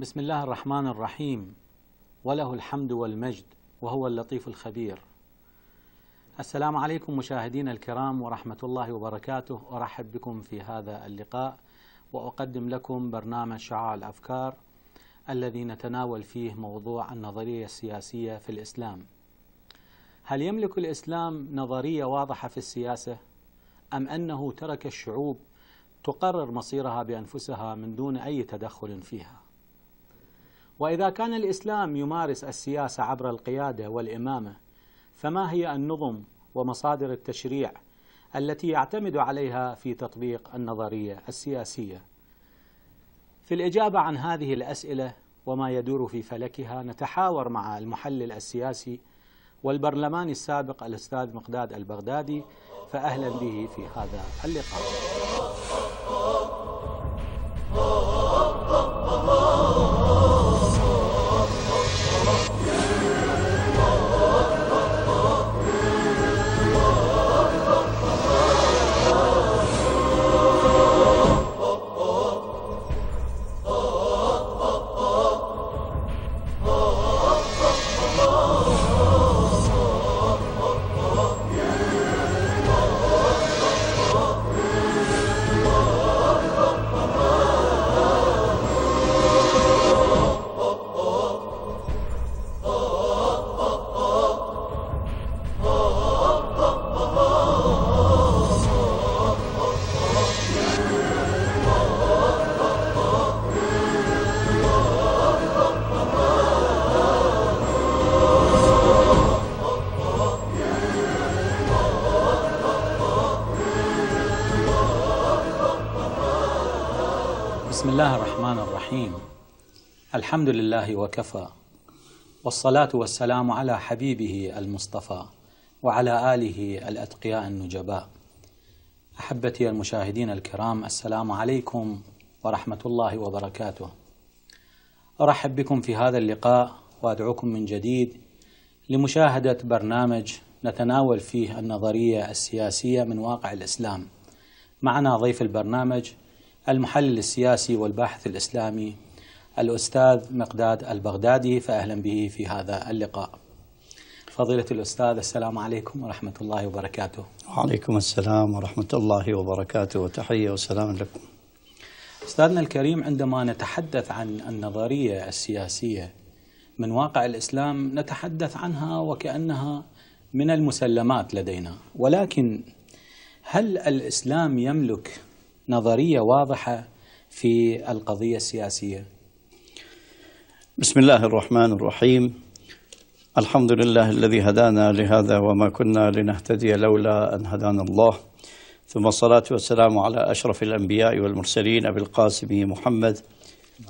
بسم الله الرحمن الرحيم وله الحمد والمجد وهو اللطيف الخبير السلام عليكم مشاهدينا الكرام ورحمة الله وبركاته أرحب بكم في هذا اللقاء وأقدم لكم برنامج شعاع الأفكار الذي نتناول فيه موضوع النظرية السياسية في الإسلام هل يملك الإسلام نظرية واضحة في السياسة؟ أم أنه ترك الشعوب تقرر مصيرها بأنفسها من دون أي تدخل فيها؟ وإذا كان الإسلام يمارس السياسة عبر القيادة والإمامة فما هي النظم ومصادر التشريع التي يعتمد عليها في تطبيق النظرية السياسية في الإجابة عن هذه الأسئلة وما يدور في فلكها نتحاور مع المحلل السياسي والبرلماني السابق الأستاذ مقداد البغدادي فأهلا به في هذا اللقاء الحمد لله وكفى والصلاة والسلام على حبيبه المصطفى وعلى آله الأتقياء النجباء أحبتي المشاهدين الكرام السلام عليكم ورحمة الله وبركاته أرحب بكم في هذا اللقاء وأدعوكم من جديد لمشاهدة برنامج نتناول فيه النظرية السياسية من واقع الإسلام معنا ضيف البرنامج المحلل السياسي والباحث الإسلامي الأستاذ مقداد البغدادي فأهلا به في هذا اللقاء فضيلة الأستاذ السلام عليكم ورحمة الله وبركاته وعليكم السلام ورحمة الله وبركاته وتحية وسلام لكم أستاذنا الكريم عندما نتحدث عن النظرية السياسية من واقع الإسلام نتحدث عنها وكأنها من المسلمات لدينا ولكن هل الإسلام يملك نظرية واضحة في القضية السياسية؟ بسم الله الرحمن الرحيم الحمد لله الذي هدانا لهذا وما كنا لنهتدي لولا أن هدانا الله ثم الصلاة والسلام على أشرف الأنبياء والمرسلين أبي القاسم محمد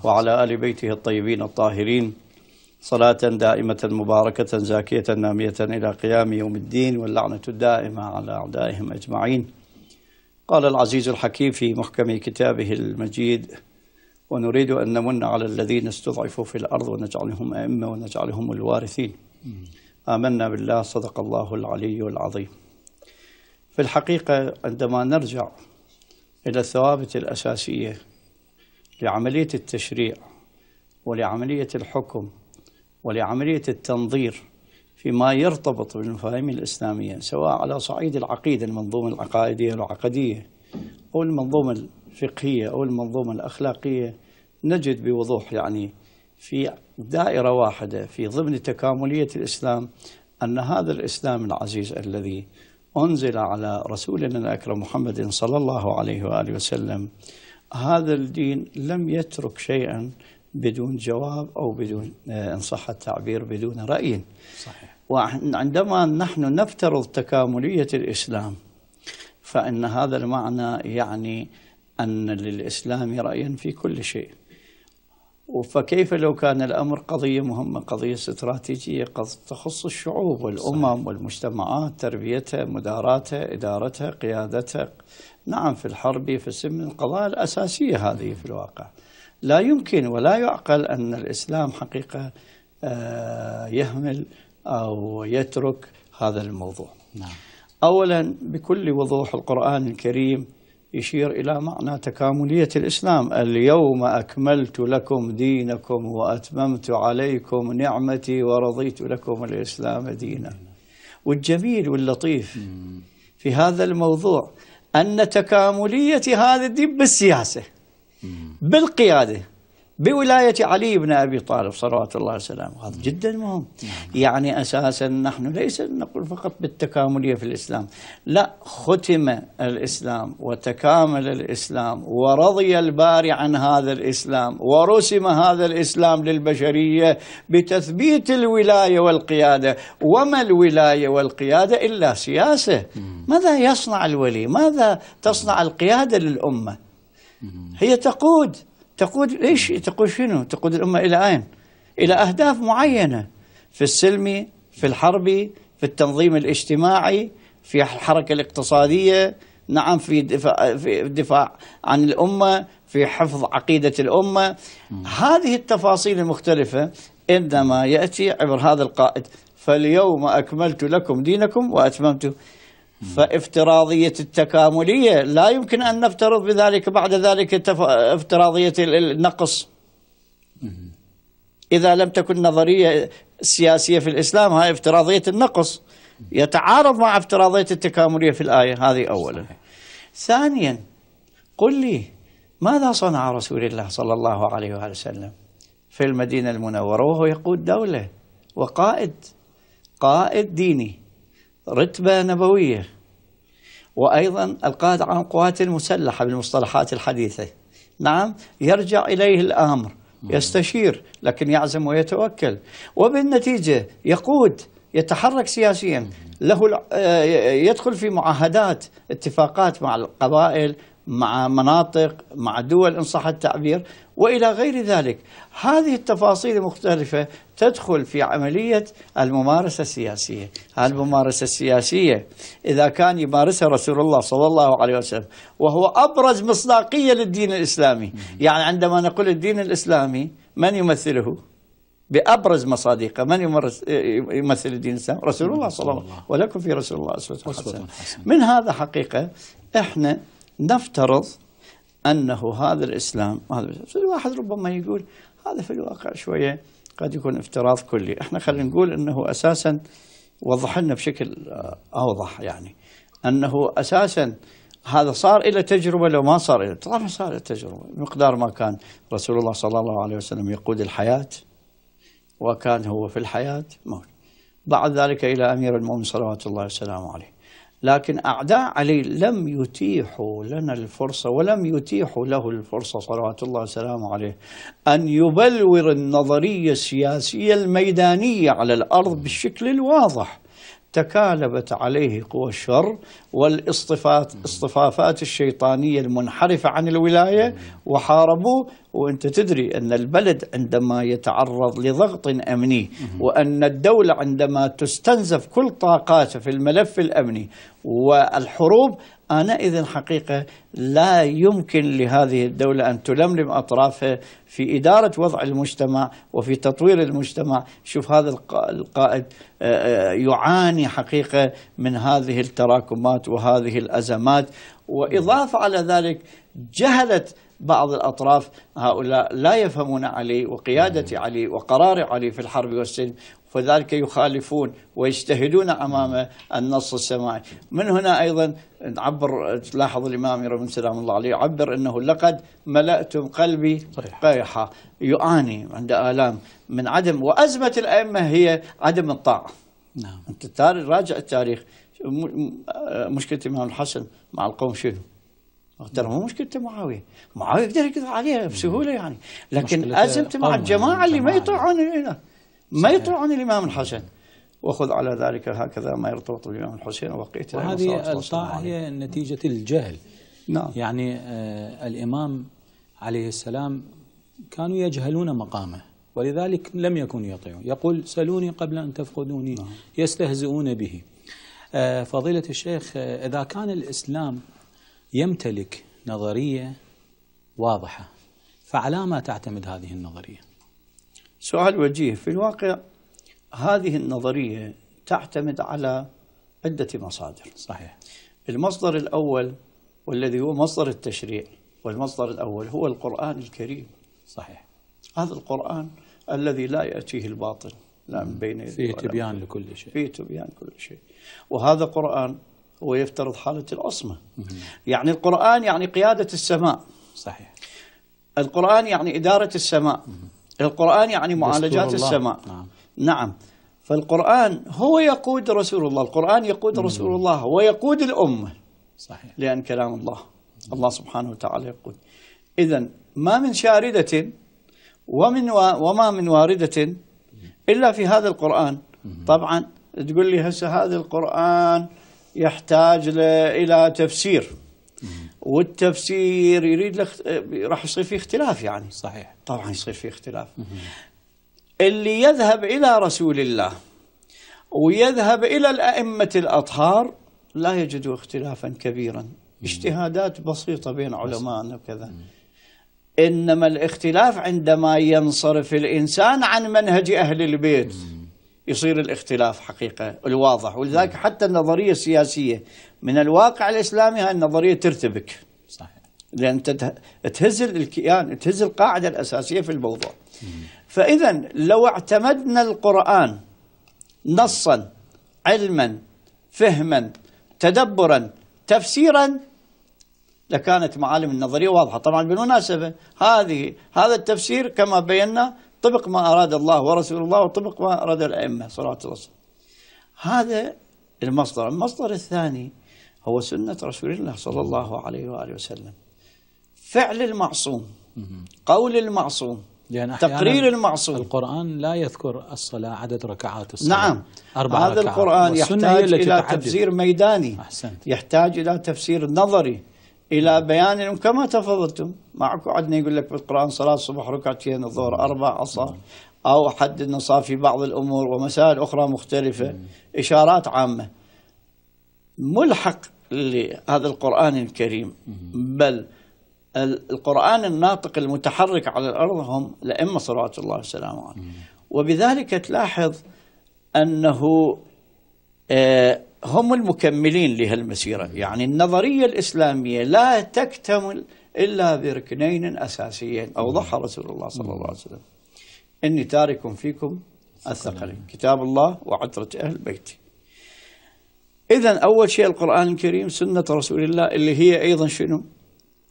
وعلى آل بيته الطيبين الطاهرين صلاة دائمة مباركة زاكية نامية إلى قيام يوم الدين واللعنة الدائمة على أعدائهم أجمعين قال العزيز الحكيم في محكم كتابه المجيد ونريد أن نمن على الذين استضعفوا في الأرض ونجعلهم أئمة ونجعلهم الوارثين آمنا بالله صدق الله العلي العظيم في الحقيقة عندما نرجع إلى الثوابت الأساسية لعملية التشريع ولعملية الحكم ولعملية التنظير فيما يرتبط بالمفاهيم الإسلامية سواء على صعيد العقيدة المنظومة العقائدية والعقدية أو المنظومة الفقهية أو المنظومة الأخلاقية نجد بوضوح يعني في دائرة واحدة في ضمن تكاملية الإسلام أن هذا الإسلام العزيز الذي أنزل على رسولنا الأكرم محمد صلى الله عليه وآله وسلم هذا الدين لم يترك شيئا بدون جواب أو بدون آه، إن صح التعبير بدون رأي صحيح وعندما نحن نفترض تكاملية الإسلام فإن هذا المعنى يعني أن للإسلام رأيا في كل شيء فكيف لو كان الأمر قضية مهمة قضية استراتيجية قد تخص الشعوب والأمم صحيح. والمجتمعات تربيتها مداراتها إدارتها قيادتها نعم في الحرب في سم القضايا الأساسية هذه في الواقع لا يمكن ولا يعقل أن الإسلام حقيقة آه، يهمل أو يترك هذا الموضوع نعم. أولا بكل وضوح القرآن الكريم يشير إلى معنى تكاملية الإسلام اليوم أكملت لكم دينكم وأتممت عليكم نعمتي ورضيت لكم الإسلام دينا والجميل واللطيف في هذا الموضوع أن تكاملية هذا الدين بالسياسة بالقيادة بولاية علي بن أبي طالب صلوات الله وسلامه هذا جدا مهم يعني أساسا نحن ليس نقول فقط بالتكاملية في الإسلام لا ختم الإسلام وتكامل الإسلام ورضي الباري عن هذا الإسلام ورسم هذا الإسلام للبشرية بتثبيت الولاية والقيادة وما الولاية والقيادة إلا سياسة ماذا يصنع الولي ماذا تصنع القيادة للأمة هي تقود تقود ايش تقود شنو؟ تقود الامه الى اين؟ الى اهداف معينه في السلمي، في الحربي، في التنظيم الاجتماعي، في الحركه الاقتصاديه، نعم في دفاع, في الدفاع عن الامه، في حفظ عقيده الامه، م. هذه التفاصيل المختلفه انما ياتي عبر هذا القائد، فاليوم اكملت لكم دينكم واتممت فافتراضية التكاملية لا يمكن أن نفترض بذلك بعد ذلك افتراضية النقص إذا لم تكن نظرية سياسية في الإسلام هاي افتراضية النقص يتعارض مع افتراضية التكاملية في الآية هذه أولا ثانيا قل لي ماذا صنع رسول الله صلى الله عليه وآله وسلم في المدينة المنورة وهو يقود دولة وقائد قائد ديني رتبة نبوية وأيضا القادة عن قوات المسلحة بالمصطلحات الحديثة نعم يرجع إليه الأمر يستشير لكن يعزم ويتوكل وبالنتيجة يقود يتحرك سياسيا له آه، يدخل في معاهدات اتفاقات مع القبائل مع مناطق مع دول إن صح التعبير وإلى غير ذلك هذه التفاصيل المختلفة تدخل في عملية الممارسة السياسية الممارسة السياسية إذا كان يمارسها رسول الله صلى الله عليه وسلم وهو أبرز مصداقية للدين الإسلامي يعني عندما نقول الدين الإسلامي من يمثله؟ بأبرز مصادقه من يمثل الدين الإسلامي رسول الله صلى الله عليه وسلم ولكم في رسول الله أسوة وسلم من هذا حقيقة إحنا نفترض أنه هذا الإسلام هذا الواحد ربما يقول هذا في الواقع شوية قد يكون افتراض كلي احنا خلينا نقول أنه أساسا وضح لنا بشكل أوضح يعني أنه أساسا هذا صار إلى تجربة لو ما صار إلى طبعا صار إلى تجربة مقدار ما كان رسول الله صلى الله عليه وسلم يقود الحياة وكان هو في الحياة موت بعد ذلك إلى أمير المؤمنين صلوات الله وسلامه عليه لكن أعداء علي لم يتيحوا لنا الفرصة ولم يتيحوا له الفرصة صلوات الله وسلامه عليه أن يبلور النظرية السياسية الميدانية على الأرض بالشكل الواضح تكالبت عليه قوى الشر والاصطفافات اصطفافات الشيطانية المنحرفة عن الولاية وحاربوه وانت تدري ان البلد عندما يتعرض لضغط امني وان الدولة عندما تستنزف كل طاقاتها في الملف الامني والحروب أنا إذا حقيقة لا يمكن لهذه الدولة أن تلملم أطرافها في إدارة وضع المجتمع وفي تطوير المجتمع شوف هذا القائد آه، آه، يعاني حقيقة من هذه التراكمات وهذه الأزمات وإضافة على ذلك جهلت بعض الأطراف هؤلاء لا يفهمون علي وقيادة علي وقرار علي في الحرب والسلم فذلك يخالفون ويجتهدون امام النص السماعي من هنا ايضا نعبر تلاحظ الامام ابن سلام الله عليه يعبر انه لقد ملأتم قلبي قيحه يعاني عند الام من عدم وازمه الائمه هي عدم الطاعه نعم انت راجع التاريخ آه، مشكله الامام الحسن مع القوم شنو؟ ترى مو مشكلته معاويه، معاويه يقدر يقضي عليها بسهوله يعني، لكن ازمته مع الجماعه يعني، اللي ما يطيعون هنا ما يطيعون الإمام الحسن وخذ على ذلك هكذا ما يرتبط بالإمام الحسين وقيت وهذه الطاعة هي نتيجة الجهل نعم يعني آه الإمام عليه السلام كانوا يجهلون مقامه ولذلك لم يكونوا يطيعون يقول سلوني قبل أن تفقدوني نعم. يستهزئون به آه فضيلة الشيخ آه إذا كان الإسلام يمتلك نظرية واضحة فعلى ما تعتمد هذه النظرية سؤال وجيه في الواقع هذه النظرية تعتمد على عدة مصادر صحيح المصدر الأول والذي هو مصدر التشريع والمصدر الأول هو القرآن الكريم صحيح هذا القرآن الذي لا يأتيه الباطل لا من بين فيه تبيان لكل شيء فيه تبيان كل شيء وهذا قرآن هو يفترض حالة العصمة يعني القرآن يعني قيادة السماء صحيح القرآن يعني إدارة السماء القرآن يعني معالجات السماء نعم. نعم فالقرآن هو يقود رسول الله القرآن يقود نعم. رسول الله ويقود الأمة صحيح لأن كلام الله الله سبحانه وتعالى يقول إذا ما من شاردة ومن و... وما من واردة إلا في هذا القرآن طبعا تقول لي هسه هذا القرآن يحتاج ل... إلى تفسير والتفسير يريد لك راح يصير في اختلاف يعني صحيح طبعا يصير في اختلاف اللي يذهب إلى رسول الله ويذهب إلى الأئمة الأطهار لا يجد اختلافا كبيرا اجتهادات بسيطة بين علمائنا وكذا إنما الاختلاف عندما ينصرف الإنسان عن منهج أهل البيت يصير الاختلاف حقيقة الواضح ولذلك نعم. حتى النظرية السياسية من الواقع الإسلامي هاي النظرية ترتبك صحيح لأن تهز الكيان يعني تهز القاعدة الأساسية في الموضوع فإذا لو اعتمدنا القرآن نصا علما فهما تدبرا تفسيرا لكانت معالم النظرية واضحة طبعا بالمناسبة هذه هذا التفسير كما بينا طبق ما أراد الله ورسول الله وطبق ما أراد الأئمة صلاة الله هذا المصدر المصدر الثاني هو سنة رسول الله صلى الله عليه وآله وسلم فعل المعصوم قول المعصوم يعني تقرير المعصوم القرآن لا يذكر الصلاة عدد ركعات الصلاة نعم أربع هذا ركعات. القرآن يحتاج إلى تفسير ميداني أحسنت. يحتاج إلى تفسير نظري إلى بيان كما تفضلتم معكم عندنا يقول لك بالقرآن صلاة الصبح ركعتين الظهر أربع عصر أو حددنا صار في بعض الأمور ومسائل أخرى مختلفة إشارات عامة ملحق لهذا القرآن الكريم بل القرآن الناطق المتحرك على الأرض هم الأئمة صلوات الله وسلامه عليه وبذلك تلاحظ أنه آه هم المكملين لهالمسيرة يعني النظرية الإسلامية لا تكتمل إلا بركنين أساسيين أوضحها رسول الله صلى الله عليه وسلم إني تارك فيكم الثقلين كتاب الله وعترة أهل بيتي إذا أول شيء القرآن الكريم سنة رسول الله اللي هي أيضا شنو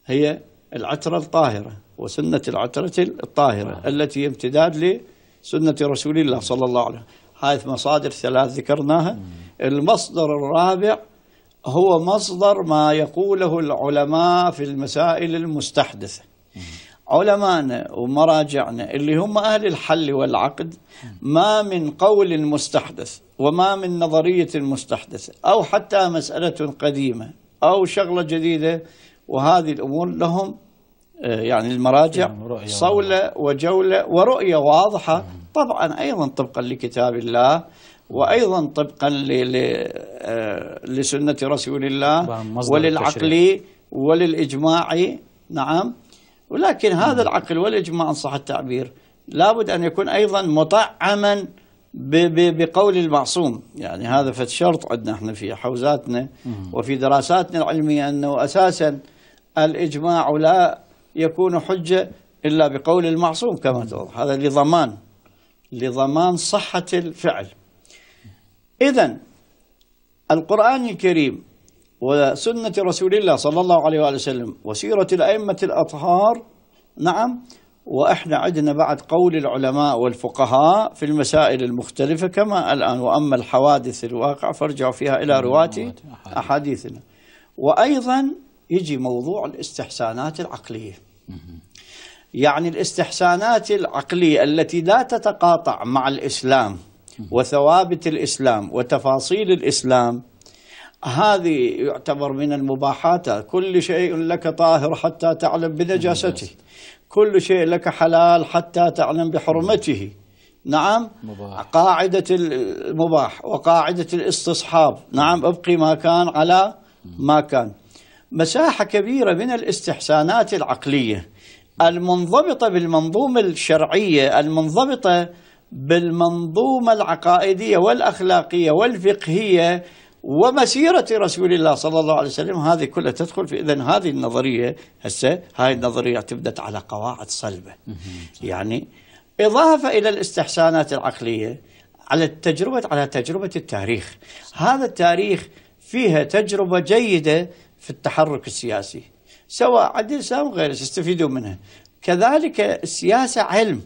هي العترة الطاهرة وسنة العترة الطاهرة التي امتداد لسنة رسول الله صلى الله عليه وسلم هذه مصادر ثلاث ذكرناها المصدر الرابع هو مصدر ما يقوله العلماء في المسائل المستحدثة علمانا ومراجعنا اللي هم أهل الحل والعقد ما من قول مستحدث وما من نظرية مستحدثة أو حتى مسألة قديمة أو شغلة جديدة وهذه الأمور لهم آه، يعني المراجع صولة وجولة ورؤية واضحة طبعا أيضا طبقا لكتاب الله وأيضا طبقا آه، لسنة رسول الله وللعقل وللإجماع نعم ولكن هذا نعم. العقل والإجماع صح التعبير لابد أن يكون أيضا مطعما بقول المعصوم يعني هذا فد شرط عندنا احنا في حوزاتنا وفي دراساتنا العلمية أنه أساسا الإجماع لا يكون حجة إلا بقول المعصوم كما تقول هذا لضمان لضمان صحة الفعل إذا القرآن الكريم وسنة رسول الله صلى الله عليه وآله وسلم وسيرة الأئمة الأطهار نعم وإحنا عندنا بعد قول العلماء والفقهاء في المسائل المختلفة كما الآن وأما الحوادث الواقع فارجعوا فيها إلى نعم، رواة نعم، نعم، أحاديثنا وأيضا يجي موضوع الاستحسانات العقلية يعني الاستحسانات العقلية التي لا تتقاطع مع الإسلام وثوابت الإسلام وتفاصيل الإسلام هذه يعتبر من المباحات كل شيء لك طاهر حتى تعلم بنجاسته كل شيء لك حلال حتى تعلم بحرمته نعم مباح. قاعدة المباح وقاعدة الاستصحاب نعم ابقي ما كان على ما كان مساحة كبيرة من الاستحسانات العقلية المنضبطة بالمنظومة الشرعية المنضبطة بالمنظومة العقائدية والأخلاقية والفقهية ومسيرة رسول الله صلى الله عليه وسلم هذه كلها تدخل في إذن هذه النظرية هسه هاي النظرية اعتمدت على قواعد صلبة يعني إضافة إلى الاستحسانات العقلية على التجربة على تجربة التاريخ هذا التاريخ فيها تجربة جيدة في التحرك السياسي سواء عند الإسلام وغيره استفيدوا منها كذلك السياسة علم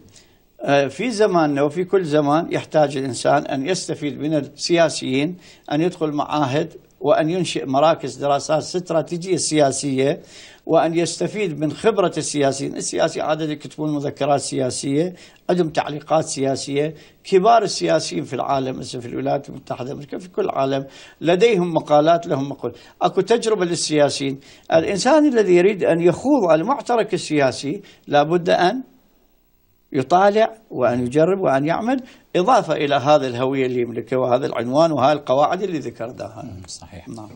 آه، في زماننا وفي كل زمان يحتاج الإنسان أن يستفيد من السياسيين أن يدخل معاهد وأن ينشئ مراكز دراسات استراتيجية سياسية وأن يستفيد من خبرة السياسيين السياسي عادة يكتبون مذكرات سياسية عندهم تعليقات سياسية كبار السياسيين في العالم في الولايات المتحدة الأمريكية في كل العالم لديهم مقالات لهم مقول أكو تجربة للسياسيين الإنسان الذي يريد أن يخوض المعترك السياسي لابد أن يطالع وأن يجرب وأن يعمل إضافة إلى هذا الهوية اللي يملكها وهذا العنوان وهذه القواعد اللي ذكرناها صحيح نعم.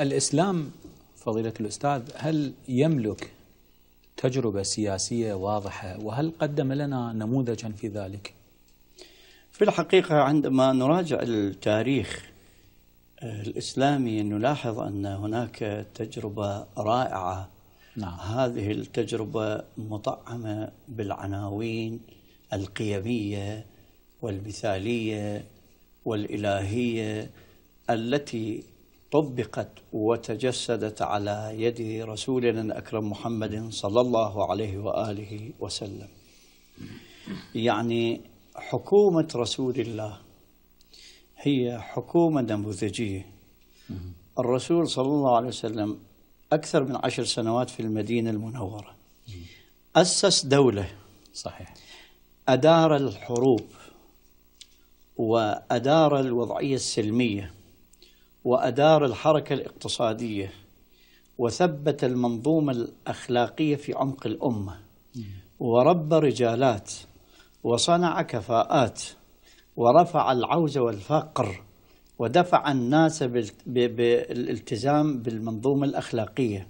الإسلام فضيلة الأستاذ هل يملك تجربة سياسية واضحة وهل قدم لنا نموذجا في ذلك؟ في الحقيقة عندما نراجع التاريخ آه، الإسلامي نلاحظ أن هناك تجربة رائعة نعم. هذه التجربة مطعمة بالعناوين القيمية والمثالية والإلهية التي طبقت وتجسدت على يد رسولنا الأكرم محمد صلى الله عليه وآله وسلم يعني حكومة رسول الله هي حكومة نموذجية الرسول صلى الله عليه وسلم أكثر من عشر سنوات في المدينة المنورة أسس دولة صحيح أدار الحروب وأدار الوضعية السلمية وأدار الحركة الاقتصادية وثبت المنظومة الأخلاقية في عمق الأمة وربى رجالات وصنع كفاءات ورفع العوز والفقر ودفع الناس بالالتزام بالمنظومة الأخلاقية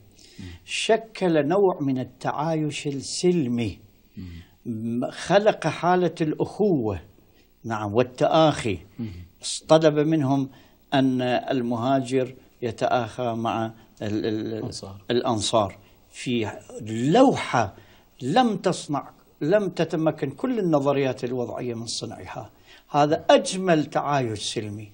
شكل نوع من التعايش السلمي خلق حالة الأخوة نعم والتآخي طلب منهم أن المهاجر يتآخى مع الأنصار, الأنصار في لوحة لم تصنع لم تتمكن كل النظريات الوضعية من صنعها هذا أجمل تعايش سلمي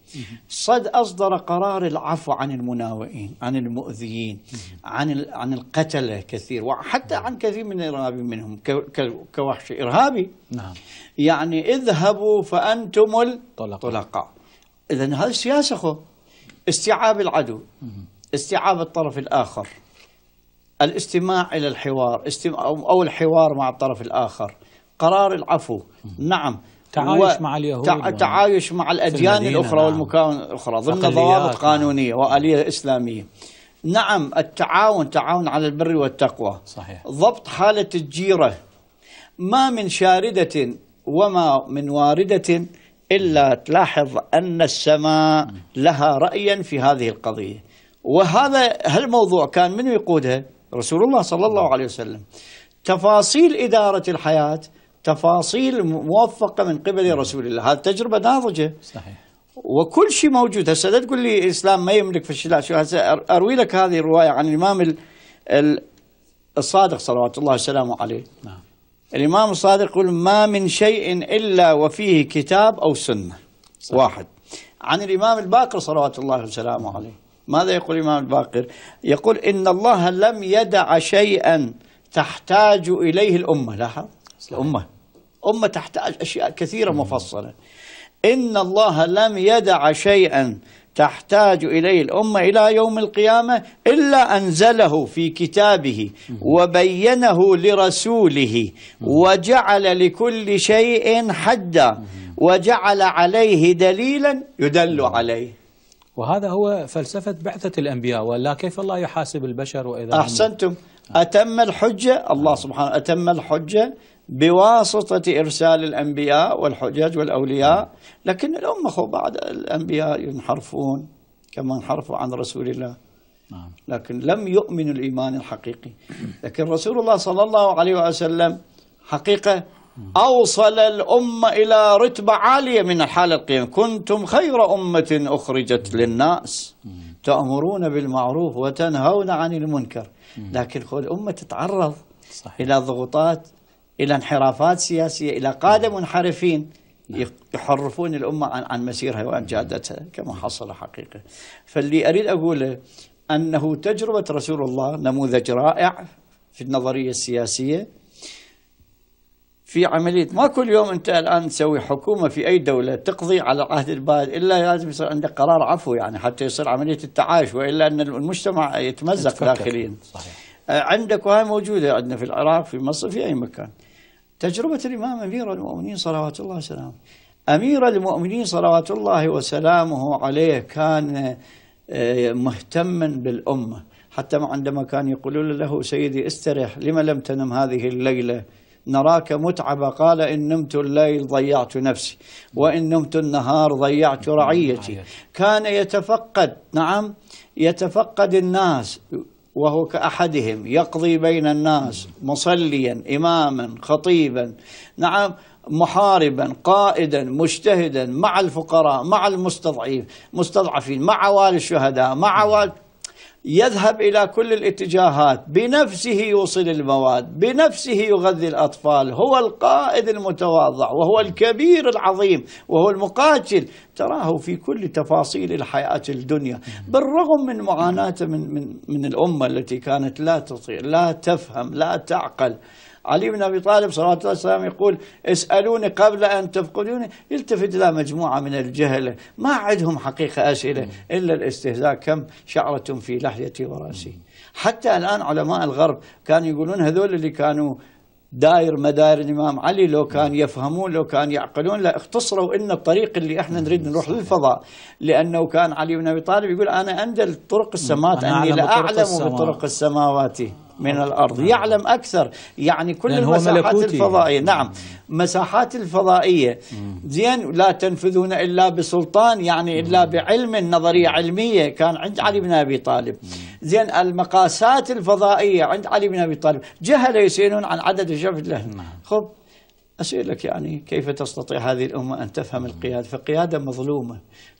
صد أصدر قرار العفو عن المناوئين عن المؤذيين عن عن القتلة كثير وحتى عن كثير من الإرهابي منهم كوحش إرهابي نعم يعني اذهبوا فأنتم الطلقاء إذا هذه سياسة خو استيعاب العدو استيعاب الطرف الآخر الاستماع إلى الحوار أو الحوار مع الطرف الآخر قرار العفو نعم تعايش مع اليهود تعايش مع الأديان الأخرى نعم. الأخرى ضمن ضوابط قانونية نعم. وآلية إسلامية نعم التعاون تعاون على البر والتقوى صحيح ضبط حالة الجيرة ما من شاردة وما من واردة إلا تلاحظ أن السماء لها رأيا في هذه القضية وهذا هالموضوع كان من يقودها رسول الله صلى الله عليه وسلم تفاصيل إدارة الحياة تفاصيل موفقه من قبل نعم. رسول الله هذه تجربه ناضجه صحيح وكل شيء موجود هسه لا تقول لي الاسلام ما يملك في الشلاء شو هسه اروي لك هذه الروايه عن الامام الصادق صلوات الله وسلامه عليه نعم الامام الصادق يقول ما من شيء الا وفيه كتاب او سنه صحيح. واحد عن الامام الباقر صلوات الله وسلامه عليه ماذا يقول الامام الباقر يقول ان الله لم يدع شيئا تحتاج اليه الامه لاحظ الأمة أمة تحتاج أشياء كثيرة مفصلة إن الله لم يدع شيئا تحتاج إليه الأمة إلى يوم القيامة إلا أنزله في كتابه وبينه لرسوله وجعل لكل شيء حدا وجعل عليه دليلا يدل عليه وهذا هو فلسفة بعثة الأنبياء ولا كيف الله يحاسب البشر وإذا أحسنتم أتم الحجة الله سبحانه أتم الحجة بواسطة إرسال الأنبياء والحجاج والأولياء لكن الأمة بعد الأنبياء ينحرفون كما انحرفوا عن رسول الله نعم. لكن لم يؤمن الإيمان الحقيقي لكن رسول الله صلى الله عليه وسلم حقيقة أوصل الأمة إلى رتبة عالية من الحالة القيم كنتم خير أمة أخرجت للناس تأمرون بالمعروف وتنهون عن المنكر لكن الأمة تتعرض صحيح. إلى ضغوطات إلى انحرافات سياسية إلى قادة منحرفين نعم. يحرفون الأمة عن, عن مسيرها وعن جادتها كما حصل حقيقة فاللي أريد أقوله أنه تجربة رسول الله نموذج رائع في النظرية السياسية في عملية ما كل يوم أنت الآن تسوي حكومة في أي دولة تقضي على العهد البائد إلا لازم يصير عندك قرار عفو يعني حتى يصير عملية التعايش وإلا أن المجتمع يتمزق داخليا صحيح. آه، عندك وهي موجودة عندنا في العراق في مصر في أي مكان تجربة الإمام أمير المؤمنين صلوات الله وسلامه أمير المؤمنين صلوات الله وسلامه عليه كان آه، مهتما بالأمة حتى عندما كان يقولون له سيدي استرح لما لم تنم هذه الليلة نراك متعبة قال إن نمت الليل ضيعت نفسي وإن نمت النهار ضيعت رعيتي كان يتفقد نعم يتفقد الناس وهو كأحدهم يقضي بين الناس مصليا إماما خطيبا نعم محاربا قائدا مجتهدا مع الفقراء مع المستضعفين مع والي الشهداء مع والي يذهب إلى كل الاتجاهات بنفسه يوصل المواد بنفسه يغذي الأطفال هو القائد المتواضع وهو الكبير العظيم وهو المقاتل تراه في كل تفاصيل الحياة الدنيا بالرغم من معاناته من, من, من الأمة التي كانت لا تطيع لا تفهم لا تعقل علي بن أبي طالب صلى الله عليه وسلم يقول اسألوني قبل أن تفقدوني يلتفت إلى مجموعة من الجهلة ما عندهم حقيقة أسئلة إلا الاستهزاء كم شعرة في لحيتي ورأسي حتى الآن علماء الغرب كانوا يقولون هذول اللي كانوا داير مداير الإمام علي لو كان يفهمون لو كان يعقلون لا اختصروا إن الطريق اللي احنا نريد نروح للفضاء لأنه كان علي بن أبي طالب يقول أنا عند طرق السماوات أني لا أعلم بطرق السماوات من الأرض يعلم أكثر يعني كل المساحات الفضائية نعم مساحات الفضائية زين لا تنفذون إلا بسلطان يعني إلا بعلم نظرية علمية كان عند علي بن أبي طالب زين المقاسات الفضائية عند علي بن أبي طالب جهل يسألون عن عدد الجبل له خب أسألك يعني كيف تستطيع هذه الأمة أن تفهم القيادة فقيادة مظلومة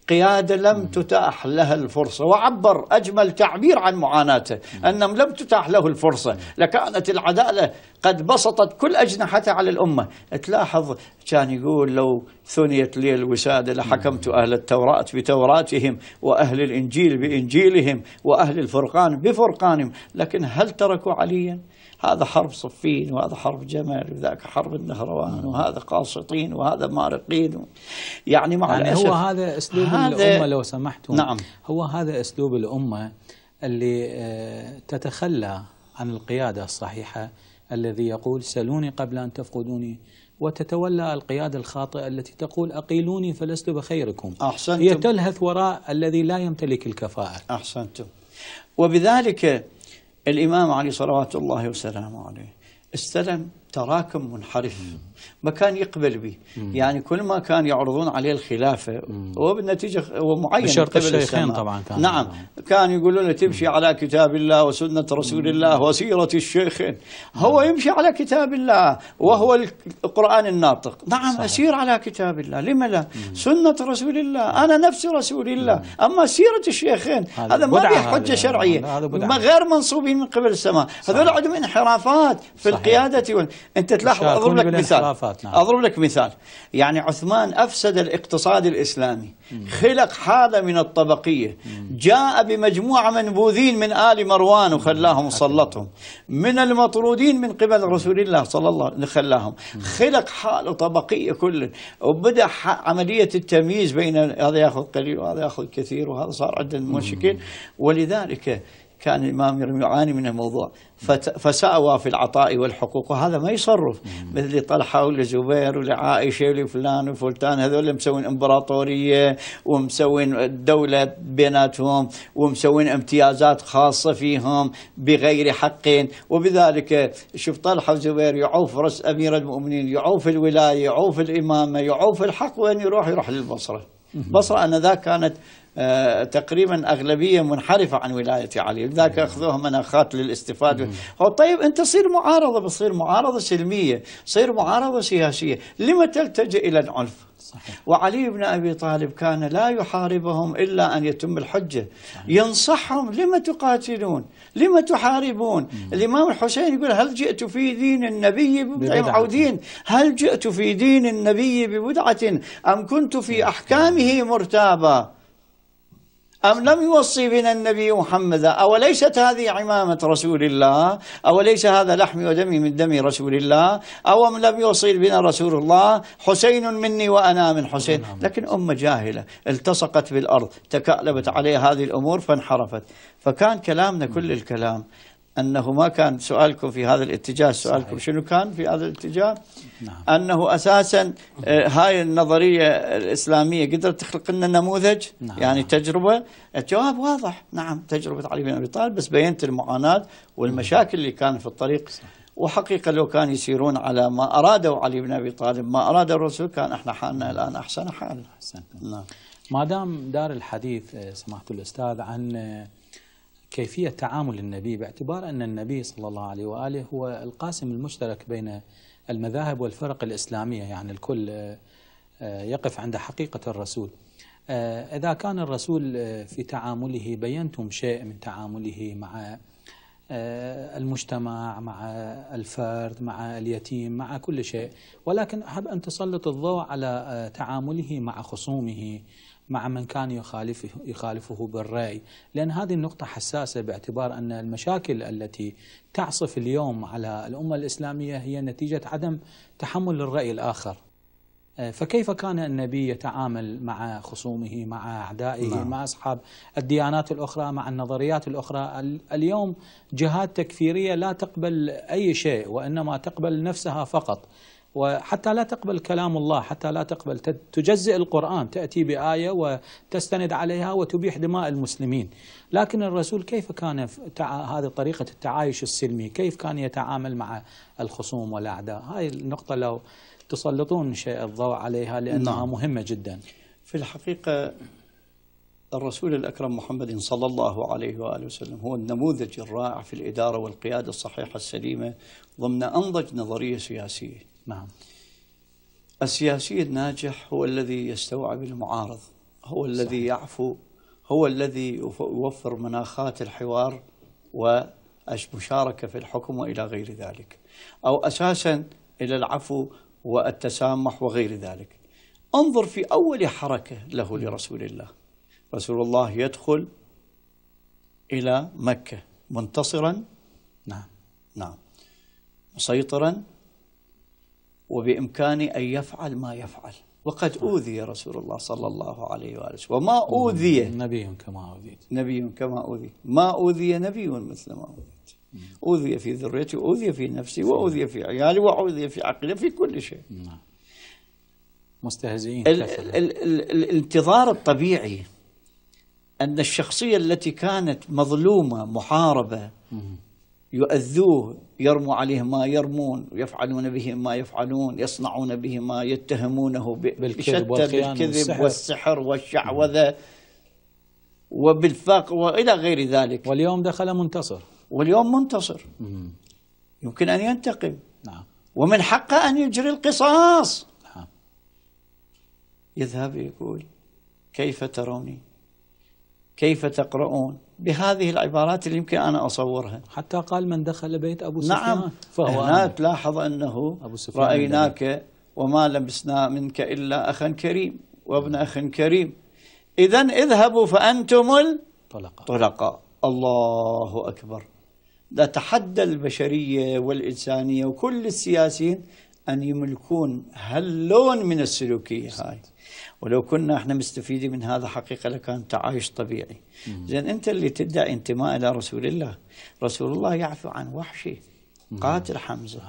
قيادة لم تتاح لها الفرصة وعبر أجمل تعبير عن معاناته أنهم لم تتاح له الفرصة لكانت العدالة قد بسطت كل أجنحتها على الأمة تلاحظ كان يقول لو ثنيت لي الوسادة لحكمت أهل التوراة بتوراتهم وأهل الإنجيل بإنجيلهم وأهل الفرقان بفرقانهم لكن هل تركوا عليا هذا حرب صفين وهذا حرب جمل وذاك حرب النهروان نعم. وهذا قاسطين وهذا مارقين يعني مع يعني الأسف هو هذا أسلوب هذا الأمة لو سمحتم نعم هو هذا أسلوب الأمة اللي آه، تتخلى عن القيادة الصحيحة الذي يقول سلوني قبل أن تفقدوني وتتولى القيادة الخاطئة التي تقول أقيلوني فلست بخيركم أحسنتم هي تلهث وراء الذي لا يمتلك الكفاءة أحسنتم وبذلك الإمام علي صلوات الله وسلامه عليه استلم تراكم منحرف ما كان يقبل به يعني كل ما كان يعرضون عليه الخلافة هو بالنتيجة هو معين بشرط الشيخين طبعا كان نعم كان يقولون له تمشي على كتاب الله وسنة رسول الله وسيرة الشيخين هو يمشي على كتاب الله وهو القرآن الناطق نعم صحيح. أسير على كتاب الله لما لا سنة رسول الله أنا نفس رسول الله أما سيرة الشيخين هذا ما به حجة شرعية ما غير منصوبين من قبل السماء هذول عندهم انحرافات في صحيح. القيادة وال... أنت تلاحظ أضرب لك مثال الخرافات نعم. أضرب لك مثال يعني عثمان أفسد الاقتصاد الإسلامي مم. خلق حالة من الطبقية مم. جاء بمجموعة منبوذين من آل مروان وخلاهم وسلطهم من المطرودين من قبل رسول الله صلى الله عليه وسلم خلاهم خلق حالة طبقية كل وبدأ عملية التمييز بين هذا يأخذ قليل وهذا يأخذ كثير وهذا صار عنده مشكل ولذلك كان الإمام يعاني من الموضوع فسأوى في العطاء والحقوق وهذا ما يصرف مثل طلحة ولزبير ولعائشة ولفلان وفلتان هذول مسوين إمبراطورية ومسوين دولة بيناتهم ومسوين امتيازات خاصة فيهم بغير حق وبذلك شوف طلحة وزبير يعوف رأس أمير المؤمنين يعوف الولاية يعوف الإمامة يعوف الحق وين يروح يروح للبصرة بصرة أنذاك كانت آه، تقريبا أغلبية منحرفة عن ولاية علي لذلك نعم. أخذوها مناخات للاستفادة نعم. هو طيب أنت صير معارضة بتصير معارضة سلمية صير معارضة سياسية لما تلتجئ إلى العنف صحيح. وعلي بن أبي طالب كان لا يحاربهم إلا أن يتم الحجة صحيح. نعم. ينصحهم لما تقاتلون لما تحاربون مم. الإمام الحسين يقول هل جئت في دين النبي ببدعة أو دين هل جئت في دين النبي ببدعة أم كنت في أحكامه مرتابا أم لم يوصي بنا النبي محمد أوليست هذه عمامة رسول الله أوليس هذا لحم ودمي من دم رسول الله أو لم يوصي بنا رسول الله حسين مني وأنا من حسين نعم. لكن أمة جاهلة التصقت بالأرض تكألبت عليها هذه الأمور فانحرفت فكان كلامنا كل الكلام أنه ما كان سؤالكم في هذا الاتجاه سؤالكم صحيح. شنو كان في هذا الاتجاه نعم. أنه أساسا آه، هاي النظرية الإسلامية قدرت تخلق لنا نموذج نعم. يعني تجربة الجواب واضح نعم تجربة علي بن أبي طالب بس بينت المعاناة والمشاكل اللي كانت في الطريق وحقيقة لو كان يسيرون على ما أرادوا علي بن أبي طالب ما أراد الرسول كان إحنا حالنا الآن أحسن حال أحسن. نعم. ما دام دار الحديث آه، سماحة الأستاذ عن آه، كيفية تعامل النبي باعتبار أن النبي صلى الله عليه وآله هو القاسم المشترك بين المذاهب والفرق الإسلامية يعني الكل آه، آه، يقف عند حقيقة الرسول آه، إذا كان الرسول في تعامله بينتم شيء من تعامله مع المجتمع مع الفرد مع اليتيم مع كل شيء ولكن أحب أن تسلط الضوء على تعامله مع خصومه مع من كان يخالفه, يخالفه بالرأي لأن هذه النقطة حساسة باعتبار أن المشاكل التي تعصف اليوم على الأمة الإسلامية هي نتيجة عدم تحمل الرأي الآخر آه، فكيف كان النبي يتعامل مع خصومه مع أعدائه نعم. مع أصحاب الديانات الأخرى مع النظريات الأخرى اليوم جهات تكفيرية لا تقبل أي شيء وإنما تقبل نفسها فقط وحتى لا تقبل كلام الله حتى لا تقبل تجزئ القرآن تأتي بآية وتستند عليها وتبيح دماء المسلمين لكن الرسول كيف كان هذه طريقة التعايش السلمي كيف كان يتعامل مع الخصوم والأعداء هذه النقطة لو تسلطون شيء الضوء عليها لأنها نعم. مهمة جدا في الحقيقة الرسول الأكرم محمد صلى الله عليه وآله وسلم هو النموذج الرائع في الإدارة والقيادة الصحيحة السليمة ضمن أنضج نظرية سياسية نعم السياسي الناجح هو الذي يستوعب المعارض هو الذي صحيح. يعفو هو الذي يوفر مناخات الحوار والمشاركة في الحكم وإلى غير ذلك أو أساسا إلى العفو والتسامح وغير ذلك انظر في أول حركة له نعم. لرسول الله رسول الله يدخل إلى مكة منتصرا نعم نعم مسيطرا وبإمكاني أن يفعل ما يفعل وقد أوذي رسول الله صلى الله عليه وآله وما أوذي نبي كما أوذيت نبي كما أوذي ما أوذي نبي مثل ما أوذيت أوذي في ذريتي وأوذي في نفسي وأوذي في عيالي وأوذي في عقلي في كل شيء نعم مستهزئين ال ال ال الانتظار الطبيعي أن الشخصية التي كانت مظلومة محاربة يؤذوه يرموا عليه ما يرمون ويفعلون به ما يفعلون يصنعون به ما يتهمونه بالكذب, بالكذب والسحر والشعوذة نعم. وبالفاق وإلى غير ذلك واليوم دخل منتصر واليوم منتصر يمكن أن ينتقم نعم. ومن حقه أن يجري القصاص نعم. يذهب يقول كيف تروني كيف تقرؤون بهذه العبارات اللي يمكن أنا أصورها حتى قال من دخل بيت أبو نعم. سفيان نعم فهو هنا تلاحظ أنه أبو سفيان رأيناك وما لبسنا منك إلا أخا كريم وابن أخ كريم إذا اذهبوا فأنتم الطلقاء طلقاء الله أكبر ده تحدى البشرية والإنسانية وكل السياسيين أن يملكون هاللون من السلوكية هاي ولو كنا احنا مستفيدين من هذا حقيقه لكان تعايش طبيعي. زين انت اللي تدعي انتماء الى رسول الله، رسول الله يعفو عن وحشي قاتل حمزه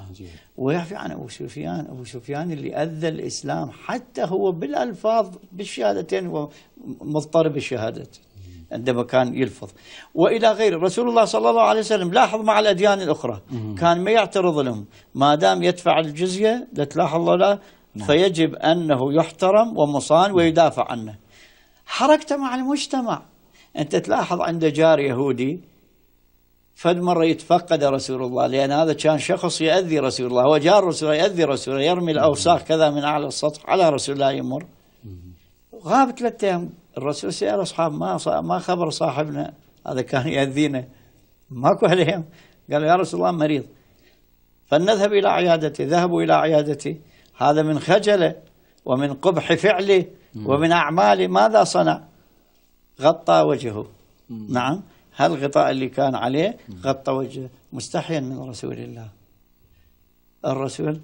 ويعفي عن ابو سفيان، ابو سفيان اللي اذى الاسلام حتى هو بالالفاظ بالشهادتين ومضطرب مضطرب الشهادتين. عندما كان يلفظ والى غيره رسول الله صلى الله عليه وسلم لاحظ مع الاديان الاخرى كان ما يعترض لهم ما دام يدفع الجزيه لا تلاحظ له نعم. فيجب أنه يحترم ومصان ويدافع عنه حركته مع المجتمع أنت تلاحظ عند جار يهودي فد مرة يتفقد رسول الله لأن هذا كان شخص يأذي رسول الله هو جار رسول الله يأذي رسول الله يرمي الأوساخ كذا من أعلى السطح على رسول الله يمر غاب ثلاثة أيام الرسول سأل أصحاب ما ما خبر صاحبنا هذا كان يأذينا ماكو عليهم قالوا يا رسول الله مريض فلنذهب إلى عيادته ذهبوا إلى عيادته هذا من خجله ومن قبح فعله ومن أعماله ماذا صنع غطى وجهه نعم هالغطاء اللي كان عليه غطى وجهه مستحيا من رسول الله الرسول